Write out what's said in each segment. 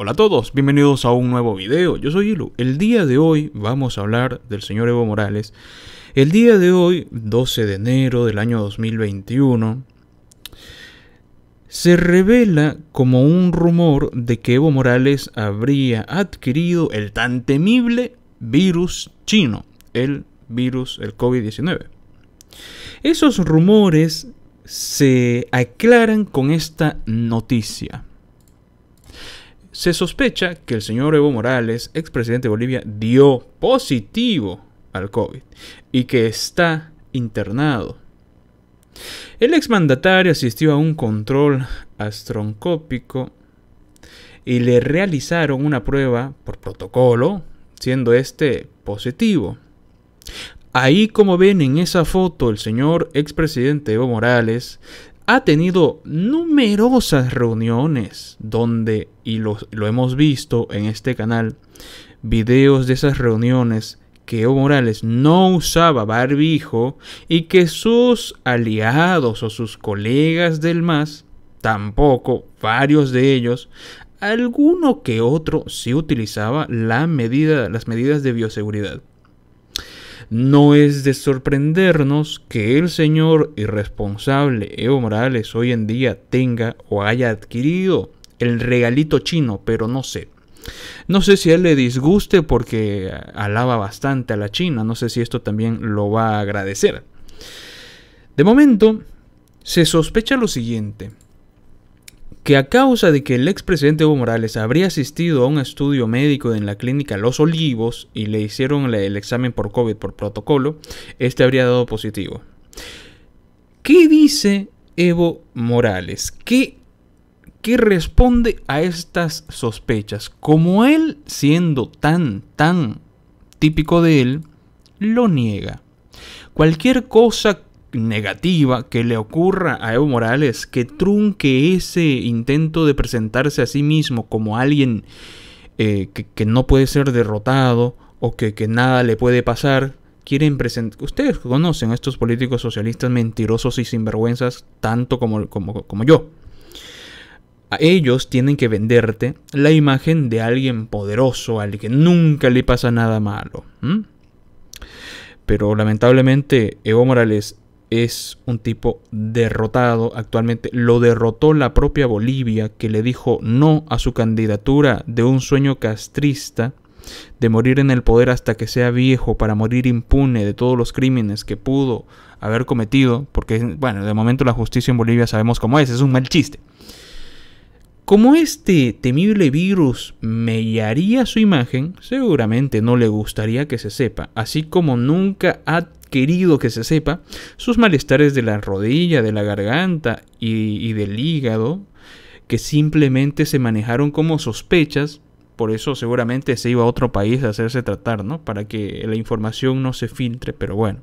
Hola a todos, bienvenidos a un nuevo video. Yo soy Ilu. El día de hoy vamos a hablar del señor Evo Morales. El día de hoy, 12 de enero del año 2021, se revela como un rumor de que Evo Morales habría adquirido el tan temible virus chino, el virus, el COVID-19. Esos rumores se aclaran con esta noticia. Se sospecha que el señor Evo Morales, expresidente de Bolivia, dio positivo al COVID y que está internado. El exmandatario asistió a un control astroncópico y le realizaron una prueba por protocolo, siendo este positivo. Ahí como ven en esa foto el señor expresidente Evo Morales ha tenido numerosas reuniones donde, y lo, lo, hemos visto en este canal, videos de esas reuniones que Evo Morales no usaba barbijo y que sus aliados o sus colegas del MAS, tampoco, varios de ellos, alguno que otro sí utilizaba la medida, las medidas de bioseguridad no es de sorprendernos que el señor irresponsable Evo Morales hoy en día tenga o haya adquirido el regalito chino, pero no sé. No sé si a él le disguste porque alaba bastante a la China, no sé si esto también lo va a agradecer. De momento, se sospecha lo siguiente, que a causa de que el expresidente Evo Morales habría asistido a un estudio médico en la clínica Los Olivos y le hicieron el examen por COVID por protocolo, este habría dado positivo. ¿Qué dice Evo Morales? ¿Qué, qué responde a estas sospechas? Como él, siendo tan, tan típico de él, lo niega. Cualquier cosa negativa que le ocurra a Evo Morales, que trunque ese intento de presentarse a sí mismo como alguien eh, que, no puede ser derrotado o que, nada le puede pasar. Quieren presentar. Ustedes conocen a estos políticos socialistas mentirosos y sinvergüenzas tanto como, como, yo. A ellos tienen que venderte la imagen de alguien poderoso, al que nunca le pasa nada malo. Pero lamentablemente Evo Morales es un tipo derrotado actualmente. Lo derrotó la propia Bolivia, que le dijo no a su candidatura de un sueño castrista de morir en el poder hasta que sea viejo para morir impune de todos los crímenes que pudo haber cometido, porque bueno, de momento la justicia en Bolivia sabemos cómo es, es un mal chiste. Como este temible virus mellaría su imagen, seguramente no le gustaría que se sepa, así como nunca ha querido que se sepa, sus malestares de la rodilla, de la garganta y, del hígado, que simplemente se manejaron como sospechas, por eso seguramente se iba a otro país a hacerse tratar, ¿no? Para que la información no se filtre, pero bueno.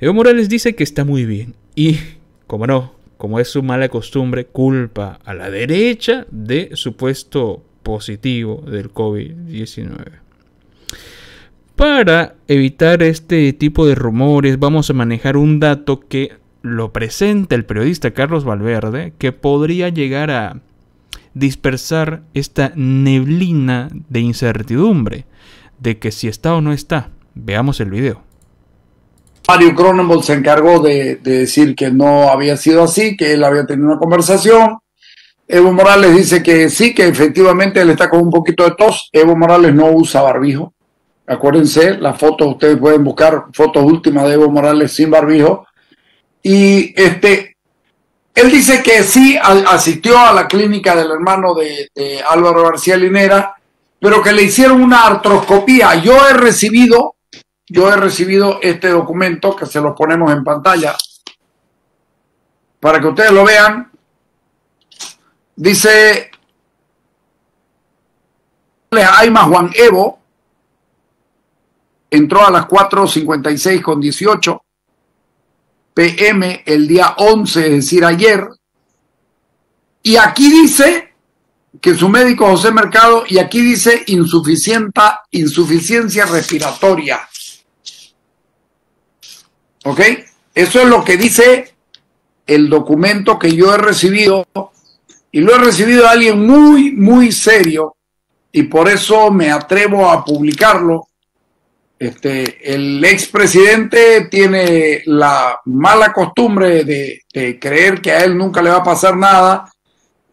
Evo Morales dice que está muy bien y, como no, como es su mala costumbre, culpa a la derecha de supuesto positivo del COVID-19. Para evitar este tipo de rumores, vamos a manejar un dato que lo presenta el periodista Carlos Valverde, que podría llegar a dispersar esta neblina de incertidumbre de que si está o no está. Veamos el video. Mario Cronenberg se encargó de, de, decir que no había sido así, que él había tenido una conversación. Evo Morales dice que sí, que efectivamente él está con un poquito de tos. Evo Morales no usa barbijo. Acuérdense, las fotos ustedes pueden buscar, fotos últimas de Evo Morales sin barbijo. Y este, él dice que sí asistió a la clínica del hermano de, Álvaro García Linera, pero que le hicieron una artroscopía. Yo he recibido, yo he recibido este documento que se lo ponemos en pantalla para que ustedes lo vean. Dice más Juan Evo, entró a las 4.56 con 18 pm el día 11, es decir, ayer. Y aquí dice que su médico José Mercado, y aquí dice insuficiente, insuficiencia respiratoria. ¿Ok? Eso es lo que dice el documento que yo he recibido, y lo he recibido de alguien muy, muy serio, y por eso me atrevo a publicarlo este, el expresidente tiene la mala costumbre de, creer que a él nunca le va a pasar nada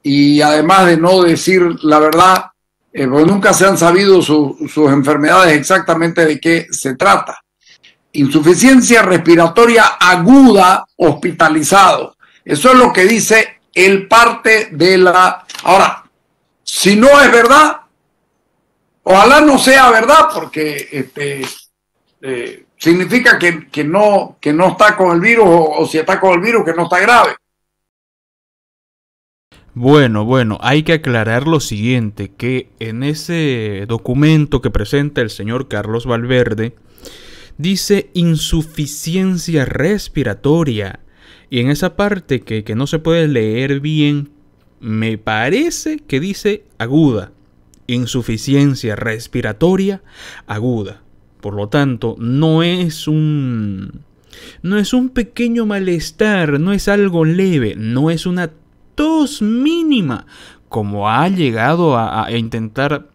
y además de no decir la verdad, eh, pues nunca se han sabido sus enfermedades exactamente de qué se trata. Insuficiencia respiratoria aguda hospitalizado. Eso es lo que dice el parte de la... Ahora, si no es verdad, Ojalá no sea verdad, porque este, eh, significa que, no, que no está con el virus o, si está con el virus que no está grave. Bueno, bueno, hay que aclarar lo siguiente, que en ese documento que presenta el señor Carlos Valverde, dice insuficiencia respiratoria. Y en esa parte que no se puede leer bien, me parece que dice aguda insuficiencia respiratoria aguda. Por lo tanto, no es un no es un pequeño malestar, no es algo leve, no es una tos mínima, como ha llegado a, intentar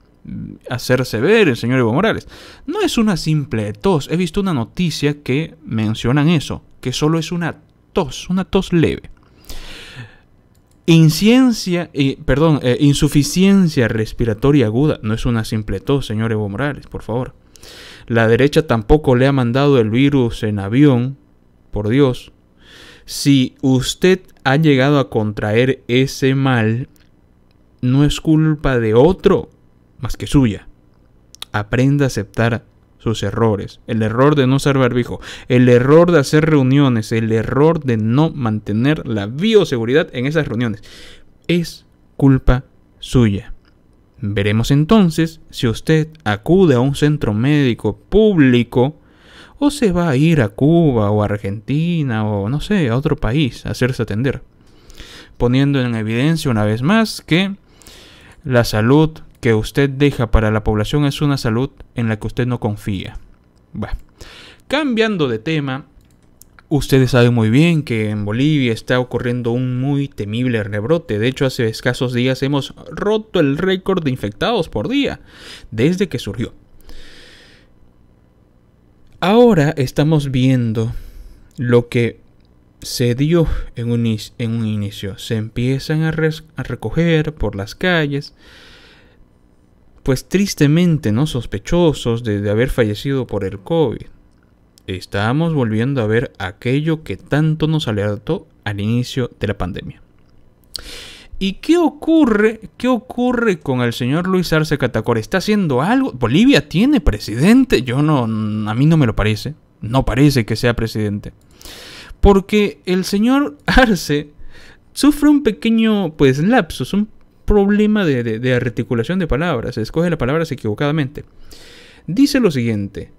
hacerse ver el señor Evo Morales. No es una simple tos. He visto una noticia que mencionan eso, que solo es una tos, una tos leve. Inciencia, eh, perdón, eh, insuficiencia respiratoria aguda. No es una simple tos, señor Evo Morales, por favor. La derecha tampoco le ha mandado el virus en avión, por Dios. Si usted ha llegado a contraer ese mal, no es culpa de otro más que suya. Aprenda a aceptar sus errores, el error de no ser barbijo, el error de hacer reuniones, el error de no mantener la bioseguridad en esas reuniones. Es culpa suya. Veremos entonces si usted acude a un centro médico público o se va a ir a Cuba o a Argentina o no sé, a otro país a hacerse atender. Poniendo en evidencia una vez más que la salud que usted deja para la población es una salud en la que usted no confía. Bueno, cambiando de tema, ustedes saben muy bien que en Bolivia está ocurriendo un muy temible rebrote. De hecho, hace escasos días hemos roto el récord de infectados por día desde que surgió. Ahora estamos viendo lo que se dio en un, inicio. Se empiezan a recoger por las calles pues tristemente no sospechosos de, haber fallecido por el COVID. Estamos volviendo a ver aquello que tanto nos alertó al inicio de la pandemia. ¿Y qué ocurre? ¿Qué ocurre con el señor Luis Arce Catacor? ¿Está haciendo algo? Bolivia tiene presidente. Yo no, a mí no me lo parece. No parece que sea presidente. Porque el señor Arce sufre un pequeño, pues, lapsus, un problema de, articulación de palabras, se escoge las palabras equivocadamente. Dice lo siguiente,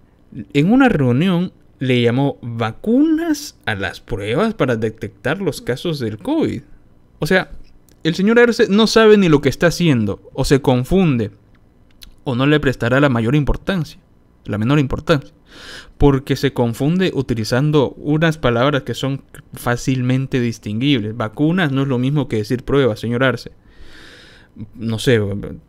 en una reunión le llamó vacunas a las pruebas para detectar los casos del COVID. O sea, el señor Arce no sabe ni lo que está haciendo, o se confunde, o no le prestará la mayor importancia, la menor importancia, porque se confunde utilizando unas palabras que son fácilmente distinguibles. Vacunas no es lo mismo que decir pruebas, señor Arce no sé,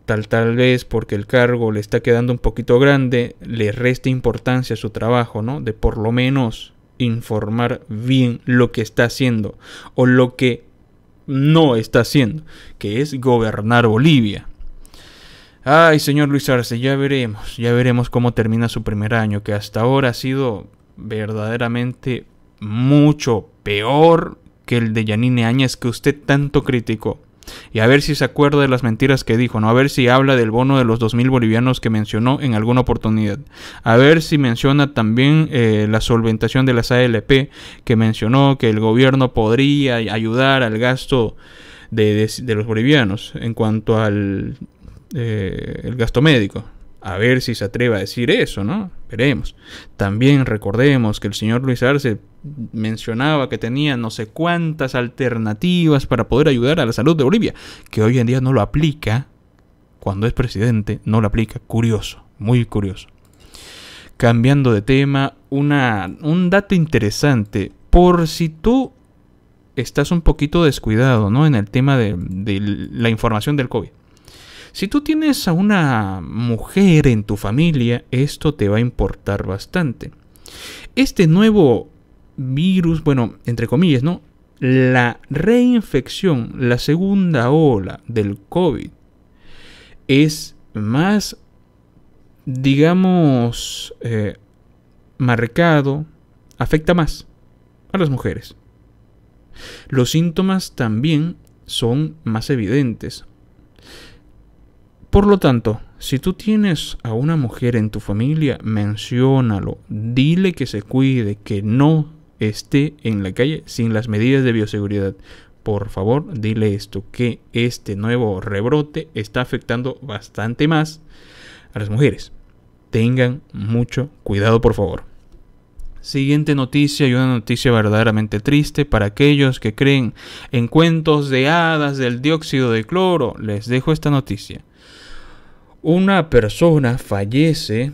tal, tal vez porque el cargo le está quedando un poquito grande, le resta importancia a su trabajo, ¿no? De por lo menos informar bien lo que está haciendo o lo que no está haciendo, que es gobernar Bolivia. Ay, señor Luis Arce, ya veremos, ya veremos cómo termina su primer año, que hasta ahora ha sido verdaderamente mucho peor que el de Yanine Áñez que usted tanto criticó. Y a ver si se acuerda de las mentiras que dijo, ¿no? A ver si habla del bono de los 2.000 bolivianos que mencionó en alguna oportunidad. A ver si menciona también eh, la solventación de las ALP, que mencionó que el gobierno podría ayudar al gasto de, los bolivianos en cuanto al eh, el gasto médico. A ver si se atreve a decir eso, ¿no? Veremos. También recordemos que el señor Luis Arce mencionaba que tenía no sé cuántas alternativas para poder ayudar a la salud de Bolivia, que hoy en día no lo aplica. Cuando es presidente, no lo aplica. Curioso, muy curioso. Cambiando de tema, un dato interesante. Por si tú estás un poquito descuidado, ¿no? En el tema de, de la información del COVID si tú tienes a una mujer en tu familia, esto te va a importar bastante. Este nuevo virus, bueno, entre comillas, ¿no? La reinfección, la segunda ola del COVID, es más, digamos, eh, marcado, afecta más a las mujeres. Los síntomas también son más evidentes, por lo tanto, si tú tienes a una mujer en tu familia, menciónalo, dile que se cuide, que no esté en la calle sin las medidas de bioseguridad. Por favor, dile esto, que este nuevo rebrote está afectando bastante más a las mujeres. Tengan mucho cuidado, por favor. Siguiente noticia y una noticia verdaderamente triste para aquellos que creen en cuentos de hadas del dióxido de cloro. Les dejo esta noticia una persona fallece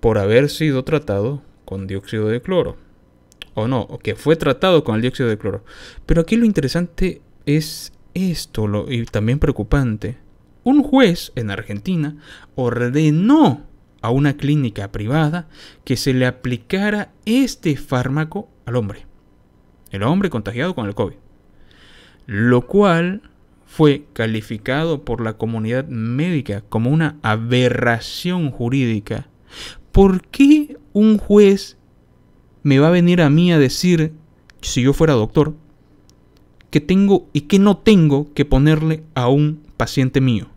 por haber sido tratado con dióxido de cloro. O no, que fue tratado con el dióxido de cloro. Pero aquí lo interesante es esto, lo, y también preocupante. Un juez en Argentina ordenó a una clínica privada que se le aplicara este fármaco al hombre. El hombre contagiado con el COVID. Lo cual fue calificado por la comunidad médica como una aberración jurídica, ¿por qué un juez me va a venir a mí a decir, si yo fuera doctor, que tengo y que no tengo que ponerle a un paciente mío?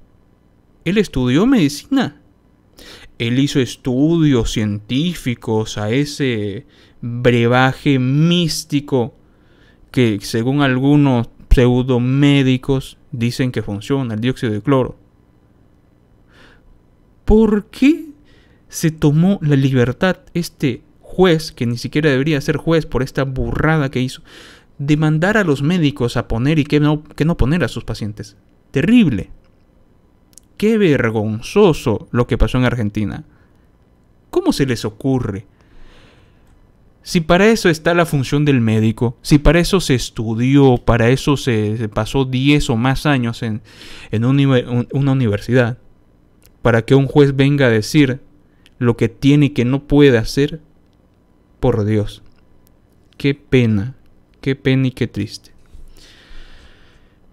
Él estudió medicina. Él hizo estudios científicos a ese brebaje místico que según algunos pseudomédicos dicen que funciona el dióxido de cloro. ¿Por qué se tomó la libertad este juez, que ni siquiera debería ser juez por esta burrada que hizo, de mandar a los médicos a poner y que no, no poner a sus pacientes? Terrible. Qué vergonzoso lo que pasó en Argentina. ¿Cómo se les ocurre? Si para eso está la función del médico, si para eso se estudió, para eso se, pasó 10 o más años en, una universidad, para que un juez venga a decir lo que tiene y que no puede hacer, por Dios, qué pena, qué pena y qué triste.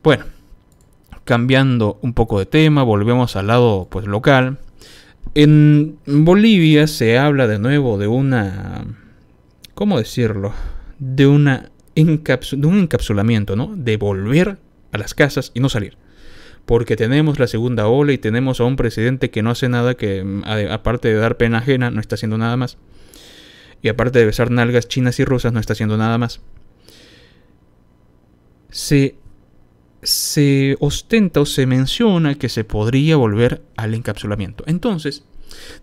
Bueno, cambiando un poco de tema, volvemos al lado pues, local. En Bolivia se habla de nuevo de una ¿cómo decirlo? De, una de un encapsulamiento, ¿no? De volver a las casas y no salir. Porque tenemos la segunda ola y tenemos a un presidente que no hace nada, que mm, aparte de dar pena ajena, no está haciendo nada más. Y aparte de besar nalgas chinas y rusas, no está haciendo nada más. Se, se ostenta o se menciona que se podría volver al encapsulamiento. Entonces,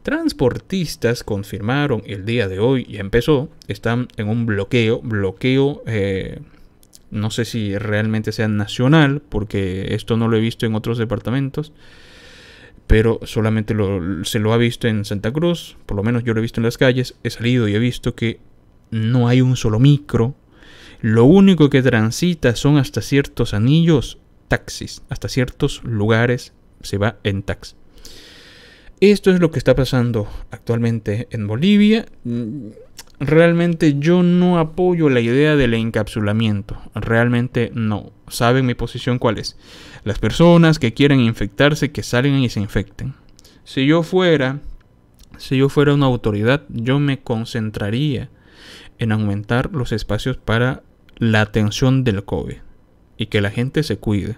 Transportistas confirmaron el día de hoy, y empezó, están en un bloqueo, bloqueo, eh, no sé si realmente sea nacional, porque esto no lo he visto en otros departamentos, pero solamente se lo ha visto en Santa Cruz, por lo menos yo lo he visto en las calles, he salido y he visto que no hay un solo micro, lo único que transita son hasta ciertos anillos taxis, hasta ciertos lugares se va en taxis esto es lo que está pasando actualmente en Bolivia. Mm, realmente yo no apoyo la idea del encapsulamiento. Realmente no. Saben mi posición cuál es. Las personas que quieren infectarse, que salgan y se infecten. Si yo fuera, si yo fuera una autoridad, yo me concentraría en aumentar los espacios para la atención del COVID y que la gente se cuide.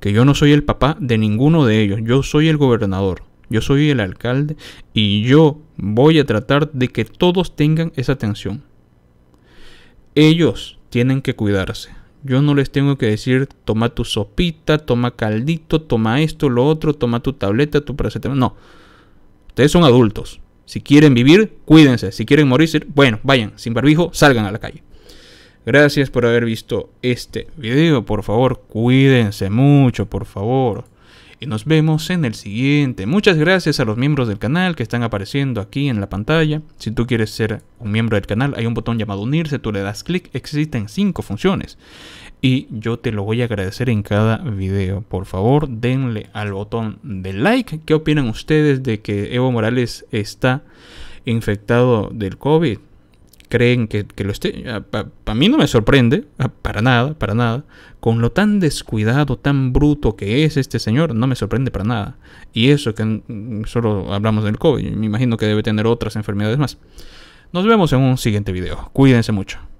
Que yo no soy el papá de ninguno de ellos, yo soy el gobernador. Yo soy el alcalde y yo voy a tratar de que todos tengan esa atención. Ellos tienen que cuidarse. Yo no les tengo que decir, toma tu sopita, toma caldito, toma esto, lo otro, toma tu tableta, tu paracetamol. No. Ustedes son adultos. Si quieren vivir, cuídense. Si quieren morir, bueno, vayan. Sin barbijo, salgan a la calle. Gracias por haber visto este video. Por favor, cuídense mucho, por favor y nos vemos en el siguiente. Muchas gracias a los miembros del canal que están apareciendo aquí en la pantalla. Si tú quieres ser un miembro del canal, hay un botón llamado unirse, tú le das clic, existen cinco funciones. Y yo te lo voy a agradecer en cada video. Por favor, denle al botón de like. ¿Qué opinan ustedes de que Evo Morales está infectado del COVID? creen que, lo esté. A, ah, a, mí no me sorprende, ah, para nada, para nada. Con lo tan descuidado, tan bruto que es este señor, no me sorprende para nada. Y eso que solo hablamos del COVID, me imagino que debe tener otras enfermedades más. Nos vemos en un siguiente video. Cuídense mucho.